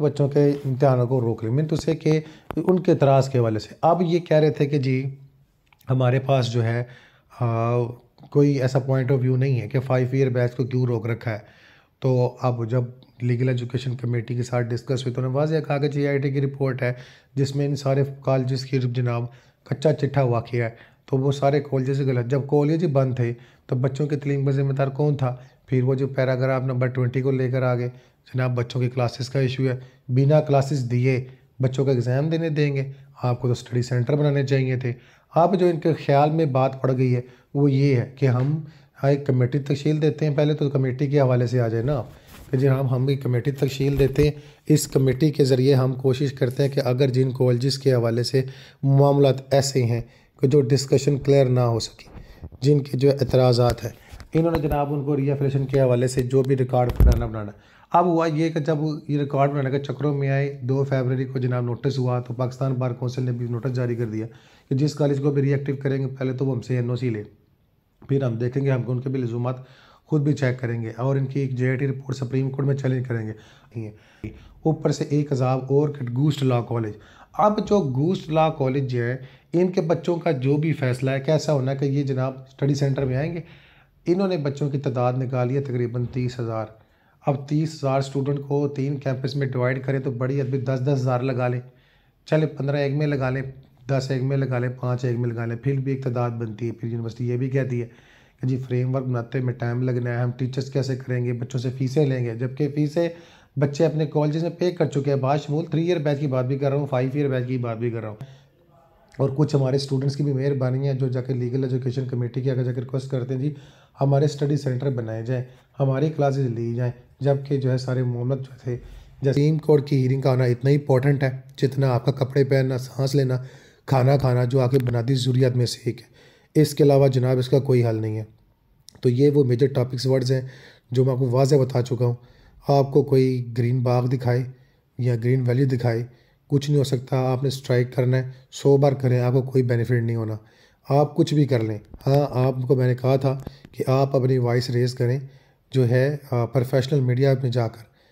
बच्चों के इम्तहानों को रोक लिया मैंने तो उसे कि उनके तराज के हवाले से अब ये कह रहे थे कि जी हमारे पास जो है आ, कोई ऐसा पॉइंट ऑफ व्यू नहीं है कि फाइव ईयर बैच को क्यों रोक रखा है तो अब जब लीगल एजुकेशन कमेटी के साथ डिस्कस हुई तो उन्होंने वाजह कहा कि जी आई की रिपोर्ट है जिसमें इन सारे कॉलेज की जनाब कच्चा चिट्ठा हुआ किया है तो वो सारे कॉलेज गलत जब कॉलेज ही बंद थे तो बच्चों की तलीम का जिम्मेदार कौन था फिर वो जो पैराग्राफ नंबर ट्वेंटी को लेकर आ गए जनाब बच्चों की क्लासेस का इशू है बिना क्लासेस दिए बच्चों का एग्ज़ाम देने देंगे आपको तो स्टडी सेंटर बनाने चाहिए थे आप जो इनके ख्याल में बात पड़ गई है वो ये है कि हम हाँ एक कमेटी तकशील देते हैं पहले तो कमेटी के हवाले से आ जाए ना जी जनाब हम एक कमेटी तकशील देते हैं इस कमेटी के ज़रिए हम कोशिश करते हैं कि अगर जिन कॉलेज़ के हवाले से मामला ऐसे हैं कि जो डिस्कशन क्लियर ना हो सके जिनके जो एतराज़ात हैं इन्होंने जनाब उनको रीएफिलेशन के हवाले से जो भी रिकॉर्ड बनाना बनाना अब हुआ ये कि जब ये रिकॉर्ड बनाने के चक्रों में आए दो फरवरी को जनाब नोटिस हुआ तो पाकिस्तान बार कौंसिल ने भी नोटिस जारी कर दिया कि जिस कॉलेज को भी रिएक्टिव करेंगे पहले तो वो हमसे एन ओ सी ले फिर हम देखेंगे हम उनके भी लजूम खुद भी चेक करेंगे और इनकी एक जे रिपोर्ट सुप्रीम कोर्ट में चैलेंज करेंगे ऊपर से एक अजाब और गूस्ट लॉ कॉलेज अब जो गूस्ट लॉ कॉलेज है इनके बच्चों का जो भी फैसला है कैसा होना कि ये जनाब स्टडी सेंटर में आएंगे इन्होंने बच्चों की तादाद निकाली है तकरीबन तीस हज़ार अब तीस हज़ार स्टूडेंट को तीन कैंपस में डिवाइड करें तो बड़ी अभी दस दस हज़ार लगा लें चले पंद्रह एक में लगा लें दस एक में लगा लें पाँच एक में लगा लें फिर भी एक तादाद बनती है फिर यूनिवर्सिटी ये भी कहती है कि जी फ्रेमवर्क बनाते में टाइम लगना है हम टीचर्स कैसे करेंगे बच्चों से फ़ीसें लेंगे जबकि फ़ीसें बच्चे अपने कॉलेज में पे कर चुके हैं बाशमूल थ्री ईयर बैच की बात भी कर रहा हूँ फाइव ईयर बैच की बात भी कर रहा हूँ और कुछ हमारे स्टूडेंट्स की भी मेहरबानी है जो जाकर लीगल एजुकेशन कमेटी के आगे जाकर रिक्वेस्ट करते हैं जी हमारे स्टडी सेंटर बनाए जाएँ हमारी क्लासेज ली जाएँ जबकि जो है सारे मोहम्मद जो थे जैसे टीम कोड की हियरिंग का आना इतना इंपॉर्टेंट है जितना आपका कपड़े पहनना सांस लेना खाना खाना जो आपकी बुनियादी ज़रूरियात में से एक है इसके अलावा जनाब इसका कोई हल नहीं है तो ये वो मेजर टॉपिक्स वर्ड्स हैं जो मैं आपको वाजह बता चुका हूँ आपको कोई ग्रीन बाग दिखाए या ग्रीन वैली दिखाए कुछ नहीं हो सकता आपने स्ट्राइक करना है सौ बार करें आपको कोई बेनिफिट नहीं होना आप कुछ भी कर लें हाँ आपको मैंने कहा था कि आप अपनी वॉइस रेज करें जो है प्रोफेशनल मीडिया में जाकर